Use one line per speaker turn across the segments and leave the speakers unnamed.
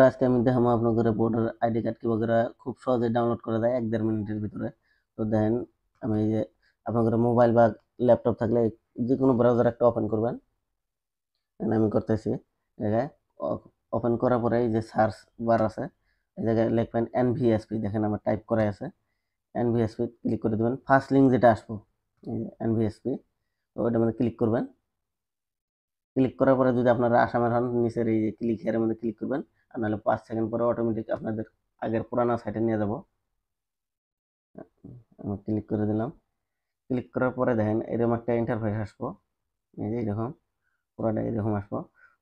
বন্ধুরা আজকে আমি দেখাবো আপনাদের বোর্ডের আইডি কার্ড কীভাবে খুব সহজে ডাউনলোড করা যায় এক দেড় মিনিটের ভিতরে তো দেখেন আমি এই যে আপনাদের মোবাইল বা ল্যাপটপ থাকলে যে কোনো ব্রাউজার একটা ওপেন করবেন আমি করতেছি জায়গায় ওপেন করার পরে এই যে সার্চ বার আছে এই জায়গায় লিখবেন এনভিএসপি দেখেন আমার টাইপ করা আছে এন এনভিএসপি ক্লিক করে দেবেন ফার্স্ট লিঙ্ক যেটা আসবো এনভিএসপি তো ওইটার মধ্যে ক্লিক করবেন ক্লিক করার পরে যদি আপনারা আসামের হন নিচের এই যে ক্লিক হেয়ারের মধ্যে ক্লিক করবেন আর নাহলে পাঁচ সেকেন্ড পরে অটোমেটিক আপনাদের আগের পুরানো সাইটে নিয়ে যাব আমি ক্লিক করে দিলাম ক্লিক করার পরে দেখেন এরকম একটা ইন্টারফেস আসবো এই যে এরকম পুরোটা এরকম আসবো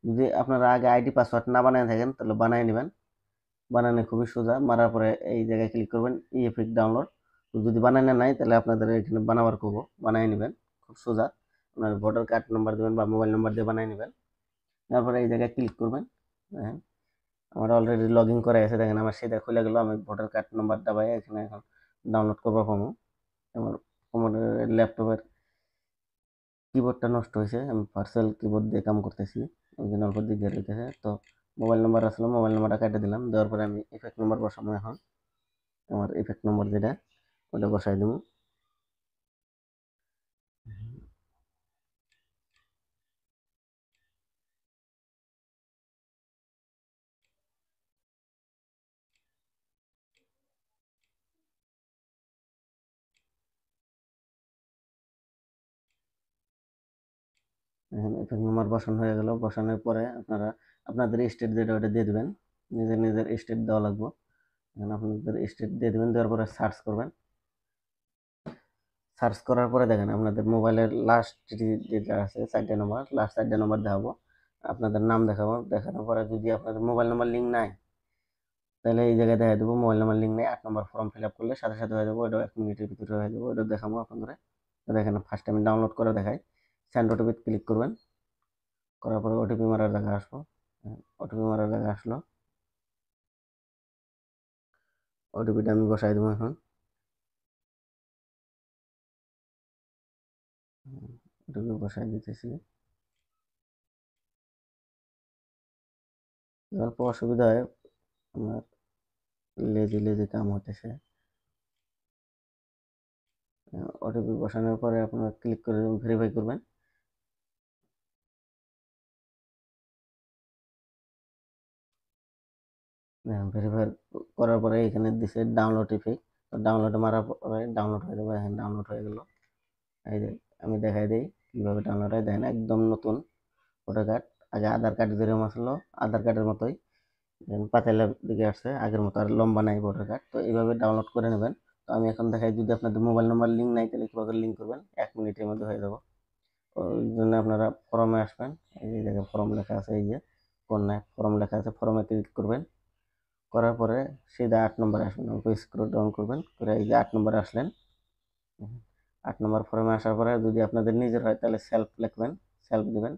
যদি আপনারা আগে আইডি পাসওয়ার্ড না বানায় থাকেন তাহলে বানিয়ে নেবেন বানানো খুবই সোজা মারার পরে এই জায়গায় ক্লিক করবেন ইএফিক e ডাউনলোড যদি বানানো নাই তাহলে আপনাদের এখানে বানাবার করবো বানিয়ে নেবেন খুব সোজা আপনার ভোটার কার্ড নাম্বার দেবেন বা মোবাইল নাম্বার দিয়ে বানিয়ে নেবেন তারপরে এই জায়গায় ক্লিক করবেন আমার অলরেডি লগ ইন করা আছে দেখেন আমার সেটা খুলে গেল আমি ভোটার কার্ড নাম্বার দাবাই এখানে এখন ডাউনলোড করবো ফর্ম আমার আমার ল্যাপটপের কিবোর্ডটা নষ্ট হয়েছে আমি পার্সেল কিবোর্ড দিয়ে কাম করতেছি ওই জন্য অল্প দিক দিয়ে তো মোবাইল নাম্বার আসলো মোবাইল নাম্বারটা কেটে দিলাম দেওয়ার পরে আমি ইফেক্ট নাম্বার বসাবো এখন আমার ইফেক্ট নাম্বার যেটা
ওটা বসাই দেবো এখানে আমার বসান হয়ে গেল বসানোর পরে আপনারা আপনাদের স্টেট যেটা ওটা
দিয়ে দেবেন নিজের নিজের স্টেট দেওয়া লাগবে এখানে আপনাদের স্টেট দিয়ে দেবেন দেওয়ার পরে সার্চ করবেন সার্চ করার পরে দেখেন আপনাদের মোবাইলের লাস্ট যেটা আছে চারটে নম্বর লাস্ট চারটে নম্বর দেখাবো আপনাদের নাম দেখাবো দেখানোর পরে যদি আপনাদের মোবাইল নাম্বার লিঙ্ক নাই তাহলে এই জায়গায় দেখা দেবো মোবাইল নাম্বার লিঙ্ক নেই আট নম্বর ফর্ম ফিল আপ করলে সাথে সাথে হয়ে যাবো ওইটা এক মিনিটের ভিতরে হয়ে যাবো ওইটা দেখাবো আপনাদের দেখেন ফার্স্ট আমি ডাউনলোড করে দেখাই সেন্ড ওটিপি ক্লিক করবেন করার পরে ওটিপি মারার জায়গা আসবো ওটিপি মারার জায়গা
আসলো ওটিপিটা আমি বসাই দেবো এখন ওটিপি হ্যাঁ, বসাই দিতেছি অল্প অসুবিধা হয় আমার লেজি লেজি কাম হতেছে ওটিপি হ্যাঁ, বসানোর পরে আপনারা ক্লিক করে ভেরিফাই করবেন ভেরিফাই হ্যাঁ, করার পরে এখানে দিছে ডাউনলোড ইফেক্ট তো ডাউনলোডে
মারার পরে ডাউনলোড হয়ে যাবে এখানে হ্যাঁ, ডাউনলোড হয়ে গেল এই যে আমি দেখাই দিই কীভাবে ডাউনলোড হয় দেখেন একদম নতুন ভোটার কার্ড আগে আধার কার্ড যেরকম আসলো আধার কার্ডের মতোই পাতাইলার দিকে আসছে আগের মতো আর লম্বা নাই ভোটার কার্ড তো এইভাবে ডাউনলোড করে নেবেন তো আমি এখন দেখাই যদি আপনাদের মোবাইল নাম্বার লিঙ্ক নাই তাহলে কীভাবে লিঙ্ক করবেন এক মিনিটের মধ্যে হয়ে যাবো ওই জন্য আপনারা ফর্মে আসবেন এই যে দেখেন ফর্ম লেখা আছে এই যে কন্যায় ফর্ম লেখা আছে ফর্মে ক্লিক করবেন করার পরে সিধা আট নম্বরে আসবেন অল্প স্ক্রোল ডাউন করবেন করে এই যে আট নম্বরে আসলেন আট নম্বর ফর্মে আসার পরে যদি আপনাদের নিজের হয় তাহলে সেলফ লিখবেন সেলফ দেবেন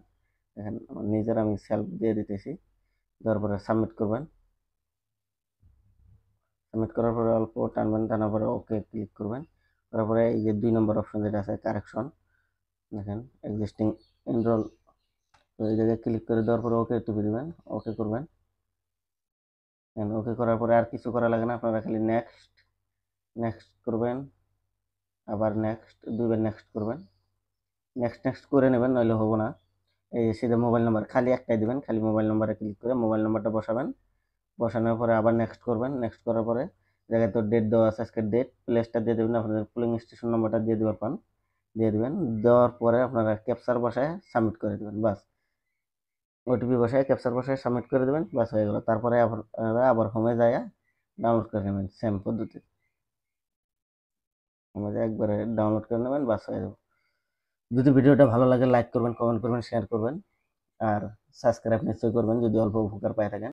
দেখেন আমার নিজের আমি সেলফ দিয়ে দিতেছি দেওয়ার পরে সাবমিট করবেন সাবমিট করার পরে অল্প টানবেন টানার পরে ওকে ক্লিক করবেন করার পরে এই যে দুই নম্বর অপশন যেটা আছে কারেকশন দেখেন এক্সিস্টিং এনরোল তো এই জায়গায় ক্লিক করে দেওয়ার পরে ওকে টুপি দেবেন ওকে করবেন ওকে করার পরে আর কিছু করা লাগে না আপনারা খালি নেক্সট নেক্সট করবেন আবার নেক্সট দুইবার নেক্সট করবেন নেক্সট নেক্সট করে নেবেন নইলে হবো না এই যে মোবাইল নাম্বার খালি একটাই দেবেন খালি মোবাইল নাম্বারে ক্লিক করে মোবাইল নাম্বারটা বসাবেন বসানোর পরে আবার নেক্সট করবেন নেক্সট করার পরে জায়গায় তো ডেট দেওয়া আছে আজকের ডেট প্লেসটা দিয়ে দেবেন আপনাদের পুলিং স্টেশন নাম্বারটা দিয়ে দেওয়ার পান দিয়ে দেবেন দেওয়ার পরে আপনারা ক্যাপচার বসায় সাবমিট করে দেবেন বাস ওটিপি বসায় ক্যাপচার বসায় সাবমিট করে দেবেন বাস হয়ে গেল তারপরে আপনারা আবার হোমে যায় ডাউনলোড হ্যাঁ? করে নেবেন সেম পদ্ধতি একবারে ডাউনলোড করে নেবেন বাস হয়ে যাবে যদি ভিডিওটা ভালো লাগে লাইক করবেন কমেন্ট করবেন শেয়ার করবেন আর সাবস্ক্রাইব নিশ্চয়ই করবেন যদি অল্প উপকার পায় থাকেন